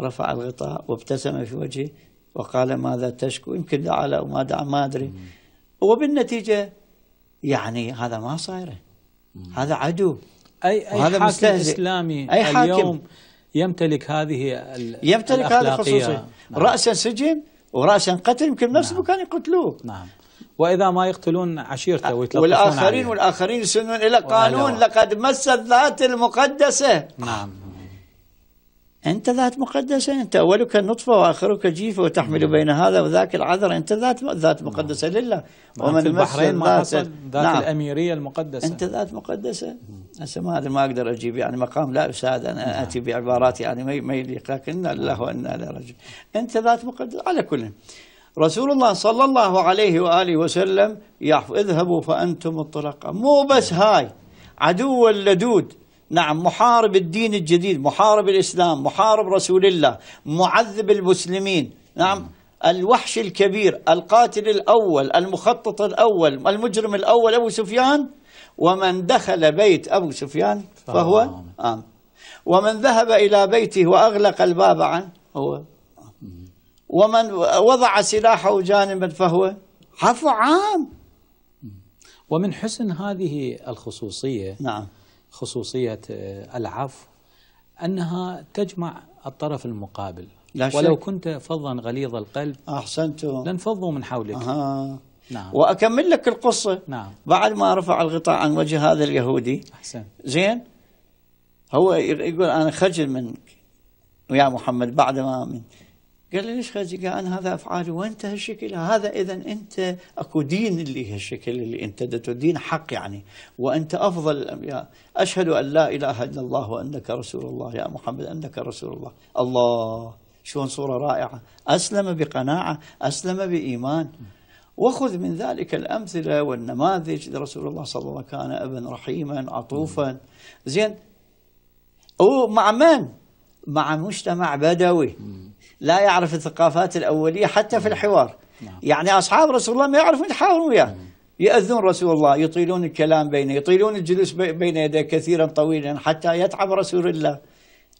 رفع الغطاء وابتسم في وجهه وقال ماذا تشكو يمكن دعا له دعا ما أدري وبالنتيجة يعني هذا ما صايره هذا عدو اي اي حاكم مستهزئ. اسلامي أي حاكم اليوم يمتلك هذه يمتلك هذه الخصوصية نعم. رأسا سجن ورأسا قتل يمكن نفس نعم. مكان يقتلوه نعم واذا ما يقتلون عشيرته آه، ويتلبسون والاخرين عليه. والاخرين يسنون الى قانون لقد مس الذات المقدسه نعم أنت ذات مقدسة أنت أولك نطفة وآخرك جيفة وتحمل نعم. بين هذا وذاك العذر أنت ذات ذات نعم. مقدسة نعم. لله ومن في البحرين ما حصل ذات نعم. الأميرية المقدسة أنت ذات مقدسة هسه ما هذا ما أقدر أجيب يعني مقام لا أساد أنا أتي بعبارات يعني ما ما يليق لكن الله وإنا إلى رجل أنت ذات مقدسة على كل رسول الله صلى الله عليه وآله وسلم يحفظ اذهبوا فأنتم الطلقاء مو بس هاي عدو اللدود نعم محارب الدين الجديد محارب الإسلام محارب رسول الله معذب المسلمين نعم الوحش الكبير القاتل الأول المخطط الأول المجرم الأول أبو سفيان ومن دخل بيت أبو سفيان فهو آم. ومن ذهب إلى بيته وأغلق الباب عنه هو ومن وضع سلاحه جانبا فهو عفو عام ومن حسن هذه الخصوصية نعم خصوصية آه، العفو أنها تجمع الطرف المقابل لا شك. ولو كنت فظا غليظ القلب أحسنت لانفضوا من حولك أه. نعم. وأكمل لك القصة نعم. بعد ما رفع الغطاء عن وجه هذا اليهودي أحسن. زين هو يقول أنا خجل منك ويا محمد بعد ما من قال لي ليش خارجي؟ قال انا هذا افعالي وانت هالشكل هذا اذا انت اكو دين اللي هالشكل اللي انت تدين حق يعني وانت افضل الانبياء اشهد ان لا اله الا الله وانك رسول الله يا محمد انك رسول الله الله شلون صوره رائعه اسلم بقناعه اسلم بايمان وخذ من ذلك الامثله والنماذج لرسول الله صلى الله عليه وسلم كان ابا رحيما عطوفا زين ومع من؟ مع مجتمع بدوي لا يعرف الثقافات الأولية حتى في نعم. الحوار نعم. يعني أصحاب رسول الله ما يعرفون يتحاورون وياه نعم. يأذون رسول الله يطيلون الكلام بينه يطيلون الجلوس بين يديه كثيرا طويلا حتى يتعب رسول الله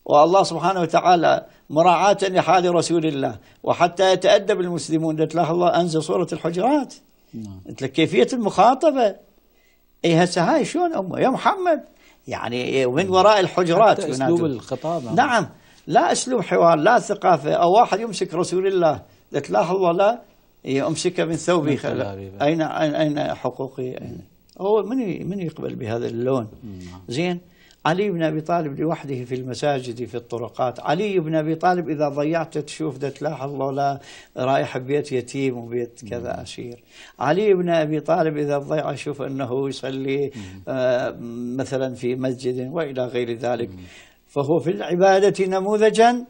والله سبحانه وتعالى مراعاة لحال رسول الله وحتى يتأدب المسلمون قلت له الله أنزل سورة الحجرات قلت لك كيفية المخاطبة اي هسه هاي شلون امه يا محمد يعني إيه، من وراء الحجرات حتى اسلوب الخطاب نعم لا اسلوب حوار لا ثقافه او واحد يمسك رسول الله لك لا حول ولا امسك من ثوبي اين اين حقوقي اين هو من من يقبل بهذا اللون نعم. زين علي بن ابي طالب لوحده في المساجد في الطرقات، علي بن ابي طالب اذا ضيعت تشوف تلاحظ الله لا رايح بيت يتيم وبيت كذا نعم. اسير، علي بن ابي طالب اذا ضيع شوف انه يصلي نعم. آه مثلا في مسجد والى غير ذلك، فهو في العبادة نموذجا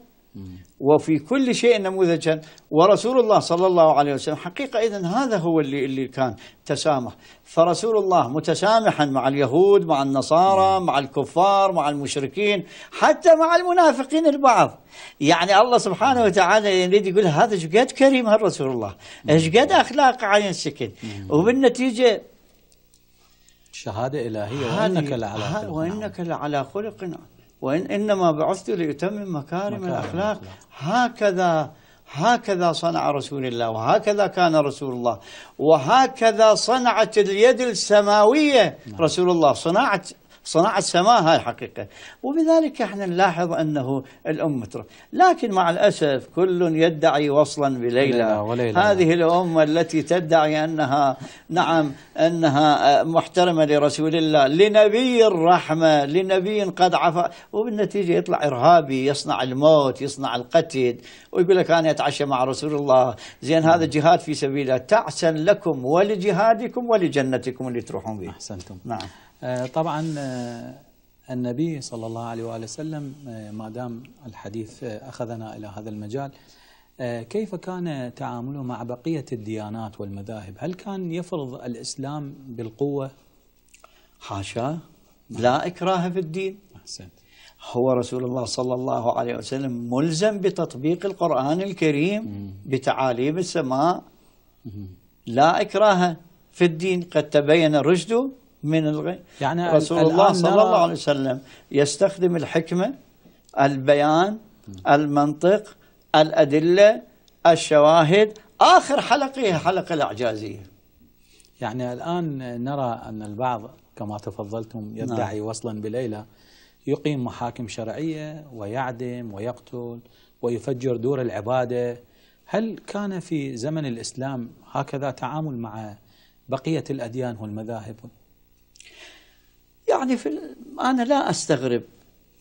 وفي كل شيء نموذجا ورسول الله صلى الله عليه وسلم حقيقة إذا هذا هو اللي, اللي كان تسامح فرسول الله متسامحا مع اليهود مع النصارى مع الكفار مع المشركين حتى مع المنافقين البعض يعني الله سبحانه وتعالى يريد يقول هذا ايش قد كريم هالرسول الله ايش قد أخلاق عين سكن وبالنتيجة شهادة إلهية وإنك لعلى خلق وإنك نعم. لعلى خلق نعم وإن إنما بعثت لأتمم مكارم الأخلاق هكذا هكذا صنع رسول الله وهكذا كان رسول الله وهكذا صنعت اليد السماوية نعم. رسول الله صناعة صناعة سماء هاي حقيقة وبذلك احنا نلاحظ أنه الأمة ترى لكن مع الأسف كل يدعي وصلا بليلى وليلة. هذه الأمة التي تدعي أنها نعم أنها آه، محترمة لرسول الله لنبي الرحمة لنبي قد عفا وبالنتيجة يطلع إرهابي يصنع الموت يصنع القتل ويقول لك أنا أتعشى مع رسول الله زين هذا نعم. جهاد في سبيله تعسا لكم ولجهادكم ولجنتكم اللي تروحون به أحسنتم نعم آه، طبعا آه، النبي صلى الله عليه وآله وسلم آه، ما دام الحديث أخذنا إلى هذا المجال كيف كان تعامله مع بقية الديانات والمذاهب هل كان يفرض الإسلام بالقوة حاشا لا إكراه في الدين أحسنت هو رسول الله صلى الله عليه وسلم ملزم بتطبيق القرآن الكريم بتعاليم السماء لا إكراه في الدين قد تبين رشده من الغي يعني رسول الله صلى الله عليه وسلم يستخدم الحكمة البيان المنطق الأدلة الشواهد آخر حلقة هي حلقة الإعجازية يعني الآن نرى أن البعض كما تفضلتم يدعي نعم. وصلا بليلى يقيم محاكم شرعية ويعدم ويقتل ويفجر دور العبادة هل كان في زمن الإسلام هكذا تعامل مع بقية الأديان والمذاهب يعني في أنا لا أستغرب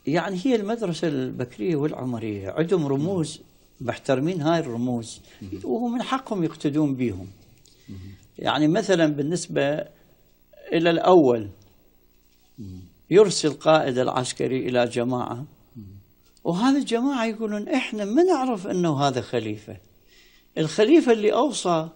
يعني هي المدرسة البكرية والعمرية عندهم رموز محترمين هاي الرموز وهو من حقهم يقتدون بهم يعني مثلا بالنسبة إلى الأول يرسل قائد العسكري إلى جماعة وهذه الجماعة يقولون إحنا ما نعرف أنه هذا خليفة الخليفة اللي أوصى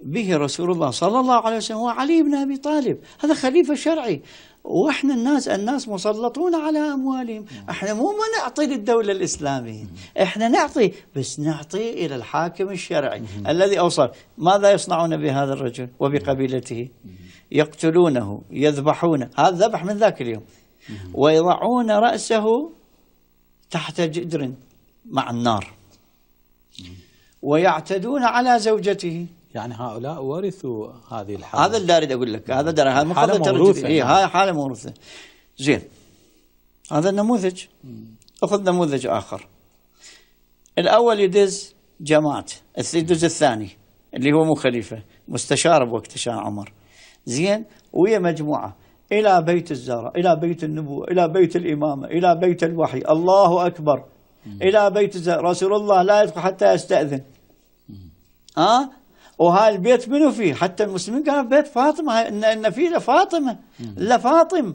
به رسول الله صلى الله عليه وسلم هو علي بن أبي طالب هذا خليفة شرعي واحنا الناس الناس مسلطون على اموالهم، احنا مو ما نعطي للدوله الاسلاميه، احنا نعطي بس نعطي الى الحاكم الشرعي الذي اوصل، ماذا يصنعون بهذا الرجل وبقبيلته؟ يقتلونه، يذبحونه، هذا ذبح من ذاك اليوم. ويضعون راسه تحت جدر مع النار. ويعتدون على زوجته يعني هؤلاء ورثوا هذه الحاله هذا اللي اريد اقول لك هذا درا هذا حاله موروثه إيه، يعني. هاي حاله موروثه زين هذا النموذج اخذ نموذج اخر الاول يدز جماعه يدز الثاني اللي هو مو خليفه مستشار بوقت شاه عمر زين ويا مجموعه الى بيت الزهراء الى بيت النبوه الى بيت الامامه الى بيت الوحي الله اكبر الى بيت الزهراء رسول الله لا يدخل حتى يستاذن ها أه؟ وهاي البيت منو فيه حتى المسلمين قالوا بيت فاطمة إن, إن فيه لفاطمة لفاطم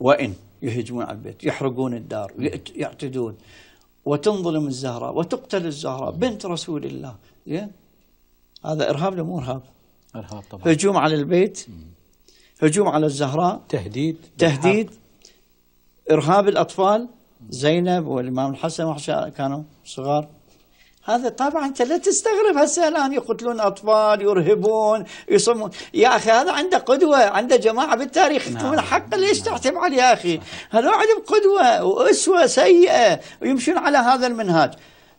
وإن يهجمون على البيت يحرقون الدار يعتدون وتنظلم الزهراء وتقتل الزهراء بنت رسول الله زين هذا إرهاب لمو مو إرهاب؟ إرهاب طبعا هجوم على البيت هجوم على الزهراء تهديد تهديد إرهاب الأطفال زينب والإمام الحسن كانوا صغار هذا طبعا انت لا تستغرب هسه الان يقتلون اطفال يرهبون يصمون يا اخي هذا عنده قدوه عنده جماعه بالتاريخ نعم. من حق ليش نعم. تحتم علي يا اخي هذول عندهم قدوه واسوه سيئه ويمشون على هذا المنهاج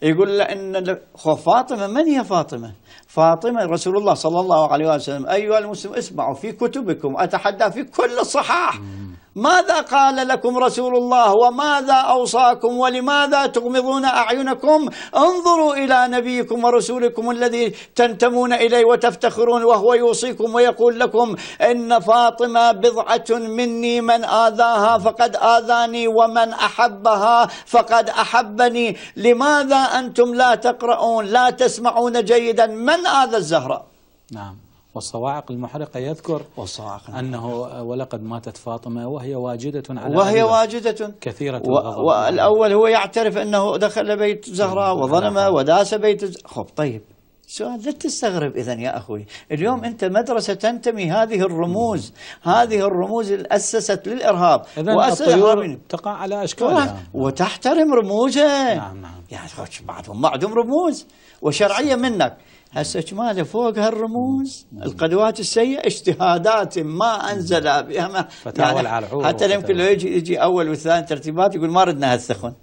يقول ان فاطمه من هي فاطمه؟ فاطمه رسول الله صلى الله عليه وسلم ايها المسلم اسمعوا في كتبكم اتحدى في كل الصحاح مم. ماذا قال لكم رسول الله وماذا أوصاكم ولماذا تغمضون أعينكم انظروا إلى نبيكم ورسولكم الذي تنتمون إليه وتفتخرون وهو يوصيكم ويقول لكم إن فاطمة بضعة مني من آذاها فقد آذاني ومن أحبها فقد أحبني لماذا أنتم لا تقرؤون لا تسمعون جيدا من آذى الزهرة نعم والصواعق المحرقة يذكر والصواعق المحرقة. أنه ولقد ماتت فاطمة وهي واجدة على وهي واجدة كثيرة و... والأول هو يعترف أنه دخل بيت زهراء وظلم وداس بيت خب طيب سؤال لا تستغرب إذا يا أخوي اليوم أنت مدرسة تنتمي هذه الرموز هذه الرموز اللي أسست للإرهاب الطيور تقع على أشكالها نعم. وتحترم رموزها نعم نعم يعني بعضهم ما عندهم رموز وشرعية منك هسه ماذا فوق هالرموز القدوات السيئه اجتهادات ما انزل بها فتاوى يعني حتى يمكن لو يجي يجي اول والثاني ترتيبات يقول ما ردنا هالسخن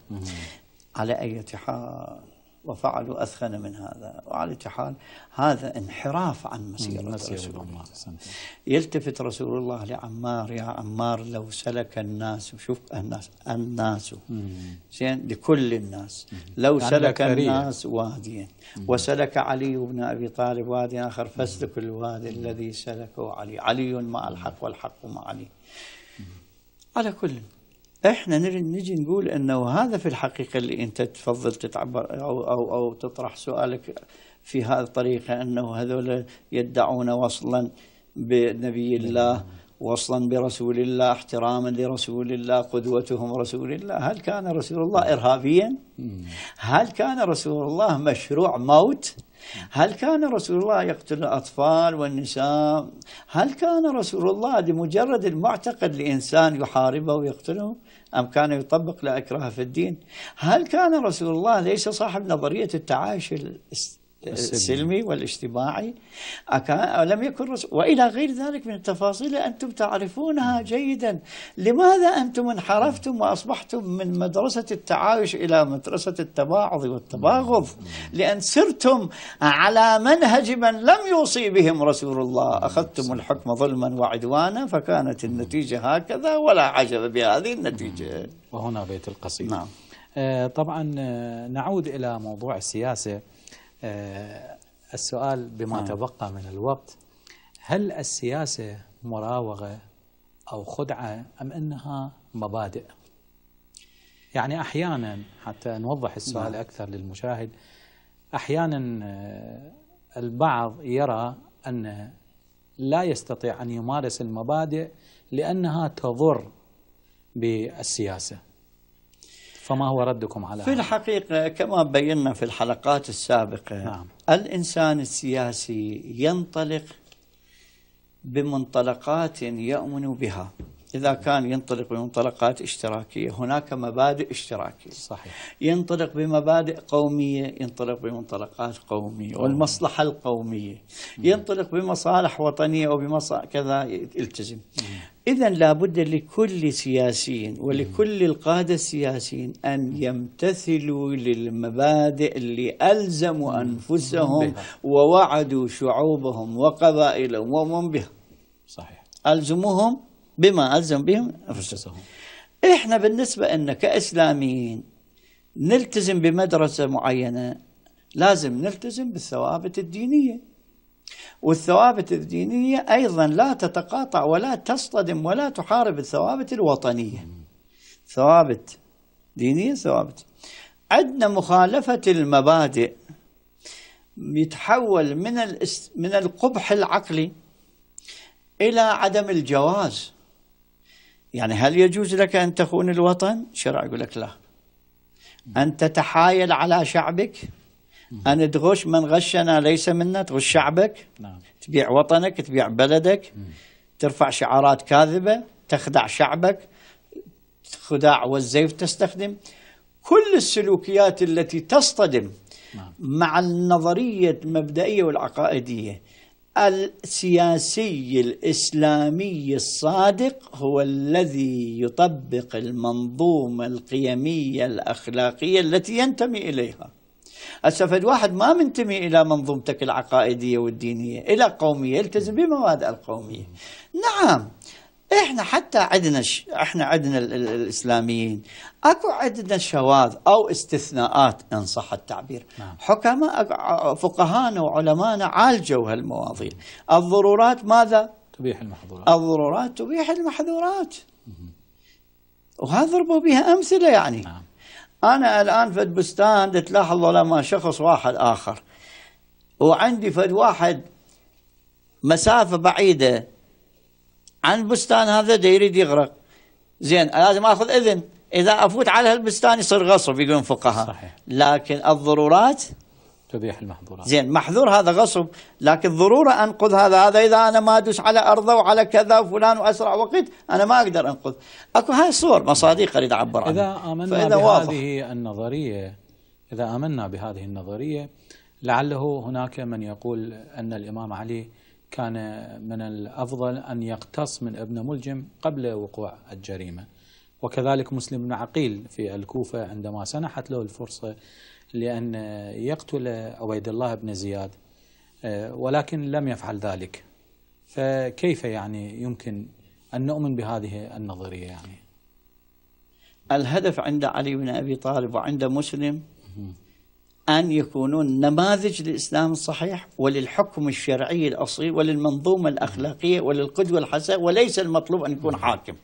على اي حال وفعلوا أثخن من هذا وعلى حال هذا انحراف عن مسيرة مسير رسول الله يلتفت رسول الله لعمار يا عمار لو سلك الناس شوف الناس الناس زين لكل الناس لو يعني سلك الناس واديا وسلك علي بن أبي طالب واديا آخر فاسلك الوادي الذي سلكه علي علي مع الحق والحق مع علي على كل احنا نجي نقول انه هذا في الحقيقه اللي انت تفضل تتعبر او او او تطرح سؤالك في هذه الطريقه انه هذول يدعون وصلا بنبي نعم. الله وصلا برسول الله احتراما لرسول الله قدوتهم رسول الله هل كان رسول الله إرهابيا نعم. هل كان رسول الله مشروع موت هل كان رسول الله يقتل الأطفال والنساء هل كان رسول الله لمجرد المعتقد لإنسان يحاربه ويقتله أم كان يطبق لا إكراه في الدين هل كان رسول الله ليس صاحب نظرية التعايش السلمي والاجتماعي لم يكن رسول وإلى غير ذلك من التفاصيل أنتم تعرفونها جيدا لماذا أنتم انحرفتم وأصبحتم من مدرسة التعايش إلى مدرسة التباعض والتباغض لأن سرتم على منهج من لم يوصي بهم رسول الله نعم، أخذتم الحكم ظلما وعدوانا فكانت النتيجة هكذا ولا عجب بهذه النتيجة نعم، وهنا بيت القصيدة نعم. آه، طبعا آه، نعود إلى موضوع السياسة آه، السؤال بما آه. تبقى من الوقت هل السياسة مراوغة أو خدعة أم أنها مبادئ يعني أحيانا حتى نوضح السؤال نعم. أكثر للمشاهد أحيانا آه، البعض يرى أن لا يستطيع أن يمارس المبادئ لأنها تضر بالسياسة فما هو ردكم على في الحقيقة كما بينا في الحلقات السابقة نعم. الإنسان السياسي ينطلق بمنطلقات يؤمن بها إذا كان ينطلق بمنطلقات اشتراكية هناك مبادئ اشتراكية صحيح. ينطلق بمبادئ قومية ينطلق بمنطلقات قومية نعم. والمصلحة القومية مم. نعم. ينطلق بمصالح وطنية وبمصالح كذا يلتزم مم. نعم. إذا لابد لكل سياسي ولكل القادة السياسيين أن يمتثلوا للمبادئ اللي ألزموا أنفسهم ووعدوا شعوبهم وقبائلهم وهم بها صحيح ألزموهم بما ألزم بهم أنفسهم إحنا بالنسبة أن كإسلاميين نلتزم بمدرسة معينة لازم نلتزم بالثوابت الدينية والثوابت الدينية أيضا لا تتقاطع ولا تصطدم ولا تحارب الثوابت الوطنية ثوابت دينية ثوابت عندنا مخالفة المبادئ يتحول من من القبح العقلي إلى عدم الجواز يعني هل يجوز لك أن تخون الوطن؟ شرع يقول لك لا أن تتحايل على شعبك أن تغش من غشنا ليس منا تغش شعبك نعم. تبيع وطنك تبيع بلدك مم. ترفع شعارات كاذبة تخدع شعبك خداع والزيف تستخدم كل السلوكيات التي تصطدم نعم. مع النظرية المبدئية والعقائدية السياسي الإسلامي الصادق هو الذي يطبق المنظومة القيمية الأخلاقية التي ينتمي إليها السفد واحد ما منتمي الى منظومتك العقائديه والدينيه الى قوميه يلتزم بمواد القوميه نعم احنا حتى عندنا ش... احنا عندنا ال... ال... الاسلاميين اكو عندنا شواذ او استثناءات ان صح التعبير نعم. حكماء فقهانا وعلمانا عالجوا هالمواضيع الضرورات ماذا تبيح المحظورات الضرورات تبيح المحظورات وهذا ضربوا بها امثله يعني نعم. أنا الآن فد بستان تلاحظوا لما شخص واحد آخر وعندي فد واحد مسافة بعيدة عن البستان هذا دا يريد يغرق زين لازم أخذ إذن إذا أفوت على هالبستان يصير غصب يقولون فقهاء لكن الضرورات تبيح المحظورات زين محظور هذا غصب لكن ضرورة أنقذ هذا هذا إذا أنا ما أدوس على أرضه وعلى كذا وفلان وأسرع وقت أنا ما أقدر أنقذ أكو هاي صور مصادق أريد أعبر عنها إذا آمنا بهذه واضح. النظرية إذا آمنا بهذه النظرية لعله هناك من يقول أن الإمام علي كان من الأفضل أن يقتص من ابن ملجم قبل وقوع الجريمة وكذلك مسلم بن عقيل في الكوفة عندما سنحت له الفرصة لأن يقتل عبيد الله بن زياد آه، ولكن لم يفعل ذلك فكيف يعني يمكن أن نؤمن بهذه النظرية يعني الهدف عند علي بن أبي طالب وعند مسلم أن يكونون نماذج للإسلام الصحيح وللحكم الشرعي الأصيل وللمنظومة الأخلاقية وللقدوة الحسنة وليس المطلوب أن يكون حاكم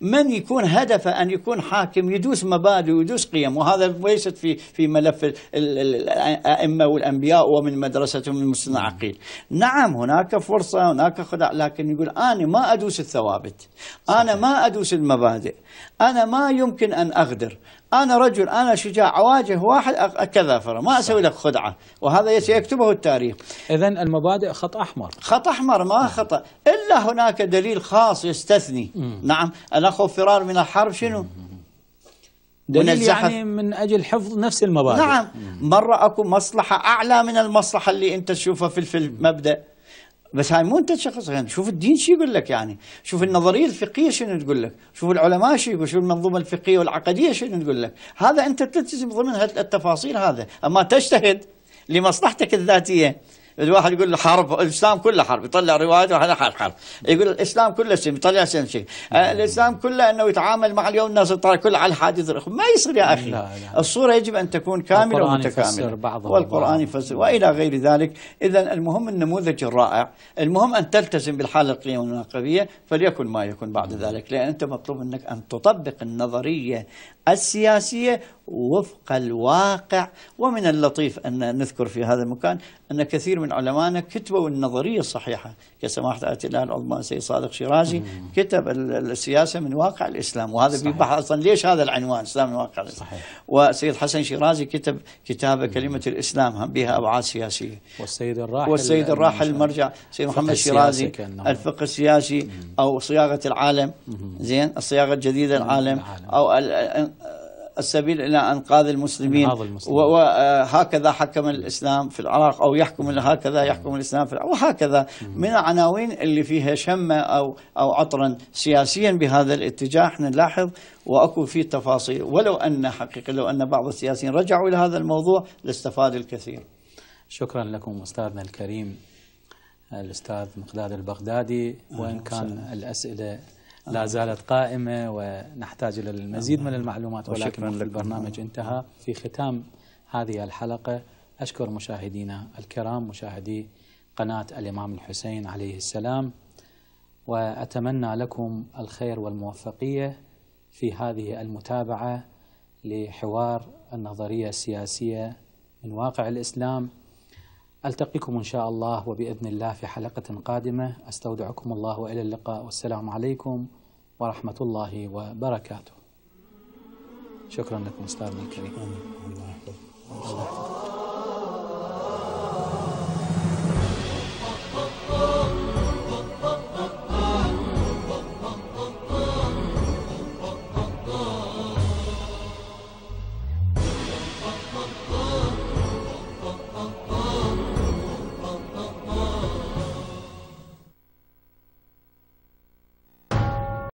من يكون هدفه أن يكون حاكم يدوس مبادئ ويدوس قيم وهذا ليست في في ملف الأئمة والأنبياء ومن مدرستهم من مصنع عقيل نعم هناك فرصة هناك خدع لكن يقول أنا ما أدوس الثوابت أنا ما أدوس المبادئ أنا ما يمكن أن أغدر أنا رجل أنا شجاع أواجه واحد أكذافرة ما أسوي لك خدعة وهذا سيكتبه التاريخ إذا المبادئ خط أحمر خط أحمر ما نعم. خطأ إلا هناك دليل خاص يستثني نعم الإسلام الأخ فرار من الحرب شنو دليل يعني من أجل حفظ نفس المبادئ نعم مرة أكو مصلحة أعلى من المصلحة اللي أنت تشوفها في, في المبدأ بس هاي مو انت شخص يعني شوف الدين شو يقول لك يعني شوف النظريه الفقهيه شنو تقول لك شوف العلماء شو يقول شوف المنظومه الفقهيه والعقديه شنو تقول لك هذا انت تلتزم ضمن التفاصيل هذا اما تجتهد لمصلحتك الذاتيه الواحد يقول له حرب الاسلام كله حرب يطلع روايته هذا حرب حرب يقول الاسلام كله سم يطلع سم شيء آه، نعم. الاسلام كله انه يتعامل مع اليوم الناس تطلع كل على الحادث ما يصير يا اخي لا لا. الصوره يجب ان تكون كامله ومتكامله والقران يفسر والى غير ذلك اذا المهم النموذج الرائع المهم ان تلتزم بالحاله القيم المناقبيه فليكن ما يكون بعد نعم. ذلك لان انت مطلوب منك ان تطبق النظريه السياسية وفق الواقع ومن اللطيف أن نذكر في هذا المكان أن كثير من علمائنا كتبوا النظرية الصحيحة كسماحة آية الله العظمى سيد صادق شيرازي كتب السياسة من واقع الإسلام وهذا صحيح. بيبحث أصلا ليش هذا العنوان إسلام من واقع الإسلام صحيح. وسيد حسن شيرازي كتب كتابة كلمة الإسلام هم بها أبعاد سياسية والسيد الراحل والسيد يعني الراحل المرجع سيد محمد شيرازي الفقه السياسي أو صياغة العالم زين الصياغة الجديدة العالم أو السبيل إلى أنقاذ المسلمين, المسلمين. وهكذا آه، حكم الإسلام في العراق أو يحكم هكذا يحكم الإسلام في العراق وهكذا من العناوين اللي فيها شمة أو, أو عطرا سياسيا بهذا الاتجاه احنا نلاحظ واكو في تفاصيل ولو ان حقيقه لو ان بعض السياسيين رجعوا الى هذا الموضوع لاستفاد الكثير. شكرا لكم استاذنا الكريم الاستاذ مقداد البغدادي وان كان الاسئله لا زالت قائمة ونحتاج إلى المزيد من المعلومات ولكن في البرنامج انتهى في ختام هذه الحلقة أشكر مشاهدينا الكرام مشاهدي قناة الإمام الحسين عليه السلام وأتمنى لكم الخير والموفقية في هذه المتابعة لحوار النظرية السياسية من واقع الإسلام ألتقيكم إن شاء الله وبإذن الله في حلقة قادمة أستودعكم الله وإلى اللقاء والسلام عليكم ورحمة الله وبركاته شكرا لكم أستاذنا الكريم الله